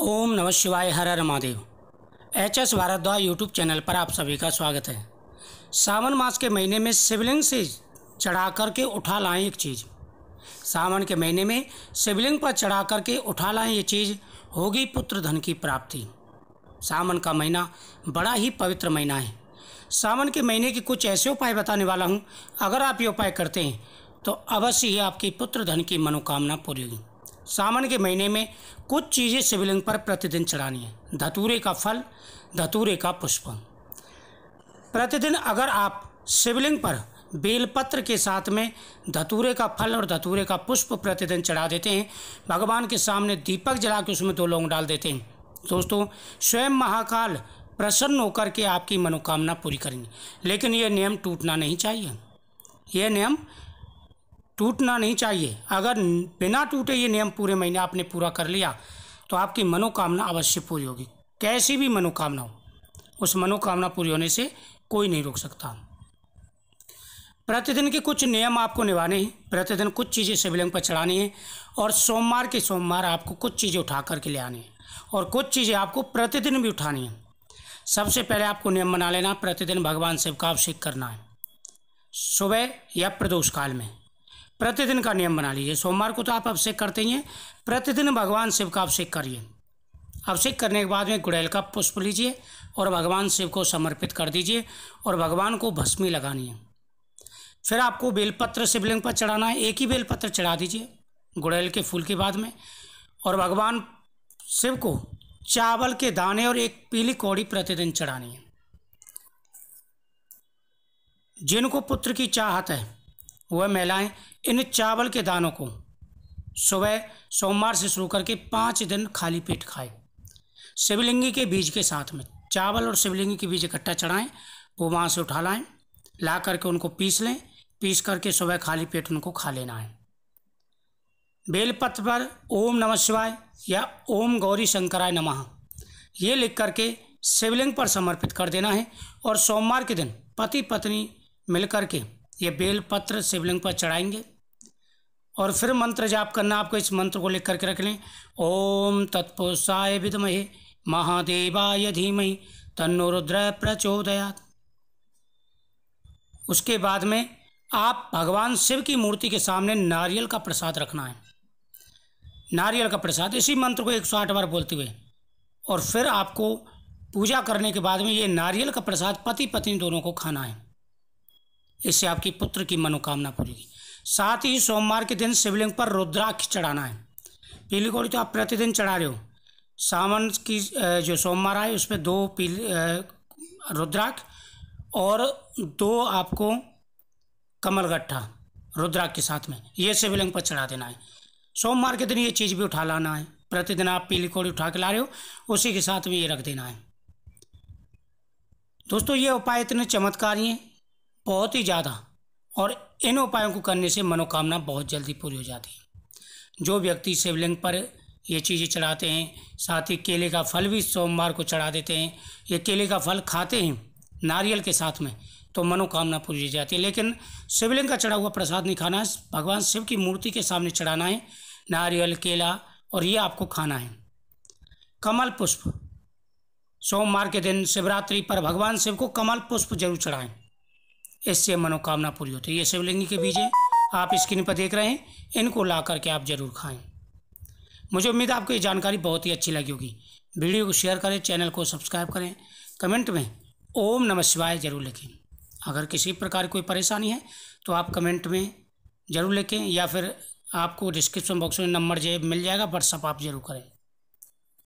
ओम नमः शिवाय हर हर Mahadev H S Bhardwaj YouTube channel पर आप सभी का स्वागत है सावन मास के महीने में शिवलिंग से चढ़ा करके उठा लाएँ एक चीज़ सावन के महीने में शिवलिंग पर चढ़ा करके उठा लाएँ ये चीज़ होगी पुत्र धन की प्राप्ति सावन का महीना बड़ा ही पवित्र महीना है सावन के महीने के कुछ ऐसे उपाय बताने वाला हूँ अगर आप ये उपाय करते हैं तो अवश्य ही आपकी पुत्र धन की मनोकामना पूरी होगी सावन के महीने में कुछ चीज़ें शिवलिंग पर प्रतिदिन चढ़ानी है धतूरे का फल धतूरे का पुष्प प्रतिदिन अगर आप शिवलिंग पर बेलपत्र के साथ में धतूरे का फल और धतूरे का पुष्प प्रतिदिन चढ़ा देते हैं भगवान के सामने दीपक जला के उसमें दो लौंग डाल देते हैं दोस्तों स्वयं महाकाल प्रसन्न होकर के आपकी मनोकामना पूरी करेंगे लेकिन यह नियम टूटना नहीं चाहिए यह नियम टूटना नहीं चाहिए अगर बिना टूटे ये नियम पूरे महीने आपने पूरा कर लिया तो आपकी मनोकामना अवश्य पूरी होगी कैसी भी मनोकामना हो उस मनोकामना पूरी होने से कोई नहीं रोक सकता प्रतिदिन के कुछ नियम आपको निभाने हैं प्रतिदिन कुछ चीज़ें शिवलिंग पर चढ़ानी है और सोमवार के सोमवार आपको कुछ चीज़ें उठा करके ले आनी है और कुछ चीज़ें आपको प्रतिदिन भी उठानी है सबसे पहले आपको नियम बना लेना प्रतिदिन भगवान शिव का अभिषेक करना है सुबह या प्रदोष काल में प्रतिदिन का नियम बना लीजिए सोमवार को तो आप अभिषेक करते ही हैं प्रतिदिन भगवान शिव का अभिषेक करिए अभिषेक करने के बाद में गुड़ैल का पुष्प लीजिए और भगवान शिव को समर्पित कर दीजिए और भगवान को भस्मी लगानी है फिर आपको बेलपत्र शिवलिंग पर चढ़ाना है एक ही बेलपत्र चढ़ा दीजिए गुड़ैल के फूल के बाद में और भगवान शिव को चावल के दाने और एक पीली कौड़ी प्रतिदिन चढ़ानी है जिनको पुत्र की चाहत है वह महिलाएं इन चावल के दानों को सुबह सोमवार से शुरू करके पाँच दिन खाली पेट खाएं शिवलिंगी के बीज के साथ में चावल और शिवलिंगी के बीज इकट्ठा चढ़ाएं वो वहाँ से उठा लाएं ला करके उनको पीस लें पीस करके सुबह खाली पेट उनको खा लेना है बेलपत्र पर ओम नम शिवाय या ओम गौरी शंकराय नमः ये लिख करके शिवलिंग पर समर्पित कर देना है और सोमवार के दिन पति पत्नी मिलकर के ये बेलपत्र शिवलिंग पर चढ़ाएंगे और फिर मंत्र जाप करना आपको इस मंत्र को लिख करके रख लें ओम तत्पुरुषाय विदमहे महादेवाय धीमहि तन्नो रुद्र प्रचोदया उसके बाद में आप भगवान शिव की मूर्ति के सामने नारियल का प्रसाद रखना है नारियल का प्रसाद इसी मंत्र को एक सौ आठ बार बोलते हुए और फिर आपको पूजा करने के बाद में ये नारियल का प्रसाद पति पत्नी दोनों को खाना है इससे आपकी पुत्र की मनोकामना पूरी होगी साथ ही सोमवार के दिन शिवलिंग पर रुद्राक्ष चढ़ाना है पीली कौड़ी तो आप प्रतिदिन चढ़ा रहे हो सावन की जो सोमवार आए उसमें दो पीली रुद्राक्ष और दो आपको कमलगट्ठा रुद्राक्ष के साथ में ये शिवलिंग पर चढ़ा देना है सोमवार के दिन ये चीज़ भी उठा लाना है प्रतिदिन आप पीली कौड़ी उठा के ला रहे हो उसी के साथ में ये रख देना है दोस्तों ये उपाय इतने चमत्कारी हैं बहुत ही ज़्यादा और इन उपायों को करने से मनोकामना बहुत जल्दी पूरी हो जाती है जो व्यक्ति शिवलिंग पर ये चीज़ें चढ़ाते हैं साथ ही केले का फल भी सोमवार को चढ़ा देते हैं ये केले का फल खाते हैं नारियल के साथ में तो मनोकामना पूरी हो जाती है लेकिन शिवलिंग का चढ़ा हुआ प्रसाद नहीं खाना है भगवान शिव की मूर्ति के सामने चढ़ाना है नारियल केला और ये आपको खाना है कमल पुष्प सोमवार के दिन शिवरात्रि पर भगवान शिव को कमल पुष्प जरूर चढ़ाएं इससे मनोकामना पूरी होती है ये शिवलिंग के बीज हैं आप स्क्रीन पर देख रहे हैं इनको ला करके आप ज़रूर खाएँ मुझे उम्मीद आपको ये जानकारी बहुत ही अच्छी लगी होगी वीडियो को शेयर करें चैनल को सब्सक्राइब करें कमेंट में ओम नम शिवाय ज़रूर लिखें अगर किसी प्रकार की कोई परेशानी है तो आप कमेंट में ज़रूर लिखें या फिर आपको डिस्क्रिप्शन बॉक्स में नंबर जो मिल जाएगा व्हाट्सअप आप ज़रूर करें